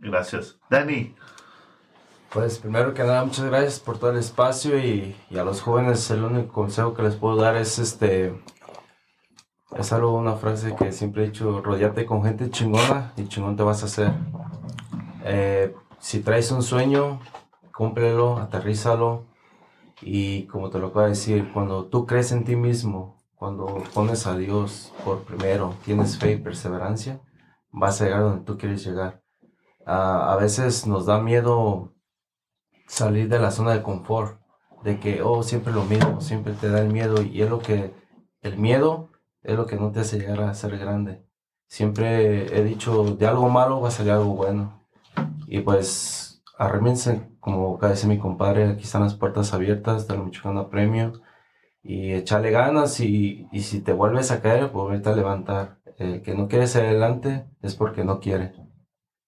Gracias. Dani. Pues primero que nada, muchas gracias por todo el espacio y, a los jóvenes el único consejo que les puedo dar es este, es algo, una frase que siempre he dicho, rodearte con gente chingona y chingón te vas a hacer. Eh, si traes un sueño, cúmplelo, aterrízalo. Y como te lo puedo decir, cuando tú crees en ti mismo, cuando pones a Dios por primero, tienes fe y perseverancia, vas a llegar donde tú quieres llegar. Ah, a veces nos da miedo salir de la zona de confort, de que, oh, siempre lo mismo, siempre te da el miedo y es lo que, el miedo es lo que no te hace llegar a ser grande. Siempre he dicho, de algo malo va a salir algo bueno. Y pues, arremiense como cada dice mi compadre, aquí están las puertas abiertas de la a Premio. Y échale ganas y, si te vuelves a caer, pues vuelve a levantar. El que no quiere ser adelante es porque no quiere.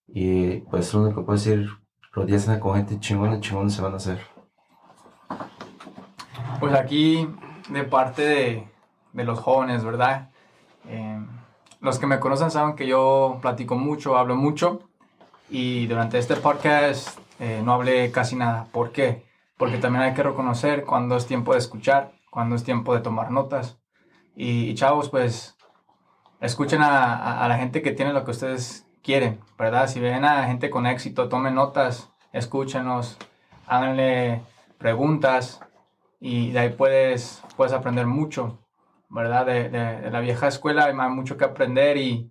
Y pues lo único que puedo decir, rodearse con gente chingona, chingona se van a hacer. Pues aquí, de parte de, los jóvenes, ¿verdad? Eh, los que me conocen saben que yo platico mucho, hablo mucho y durante este podcast eh, no hablé casi nada. ¿Por qué? Porque también hay que reconocer cuándo es tiempo de escuchar, cuándo es tiempo de tomar notas. Y, chavos, pues escuchen a, la gente que tiene lo que ustedes quieren, ¿verdad? Si ven a gente con éxito, tomen notas, escúchenos, háganle preguntas y de ahí puedes, puedes aprender mucho, ¿verdad? De, la vieja escuela hay mucho que aprender y,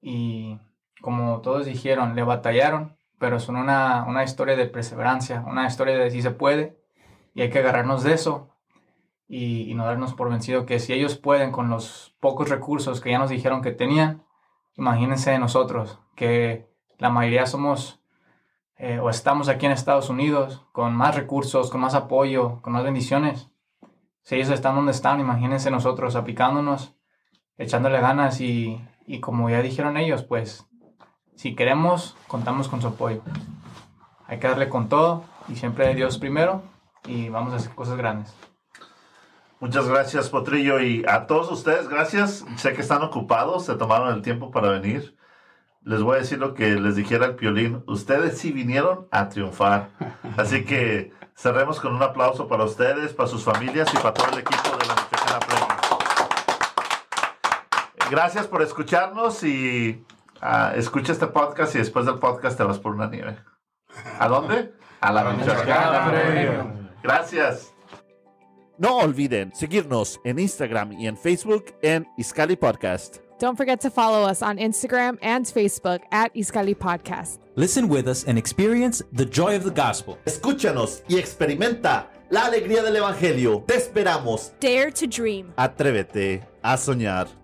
y como todos dijeron, le batallaron, pero son una, una historia de perseverancia, una historia de si se puede y hay que agarrarnos de eso y, no darnos por vencido que si ellos pueden con los pocos recursos que ya nos dijeron que tenían, imagínense nosotros, que la mayoría somos eh, o estamos aquí en Estados Unidos con más recursos, con más apoyo, con más bendiciones. Si ellos están donde están, imagínense nosotros aplicándonos, echándole ganas y, y como ya dijeron ellos, pues si queremos, contamos con su apoyo. Hay que darle con todo y siempre Dios primero y vamos a hacer cosas grandes. Muchas gracias, Potrillo, y a todos ustedes, gracias. Sé que están ocupados, se tomaron el tiempo para venir. Les voy a decir lo que les dijera el piolín. Ustedes sí vinieron a triunfar. Así que cerremos con un aplauso para ustedes, para sus familias y para todo el equipo de la Nutrición Premio. Gracias por escucharnos y Ah, escucha este podcast y después del podcast te vas por una nieve. ¿A dónde? A la Michoacana. Gracias. No olviden seguirnos en Instagram y en Facebook en Iscali Podcast. Don't forget to follow us on Instagram and Facebook at Iscali Podcast. Listen with us and experience the joy of the gospel. Escúchanos y experimenta la alegría del evangelio. Te esperamos. Dare to dream. Atrévete a soñar.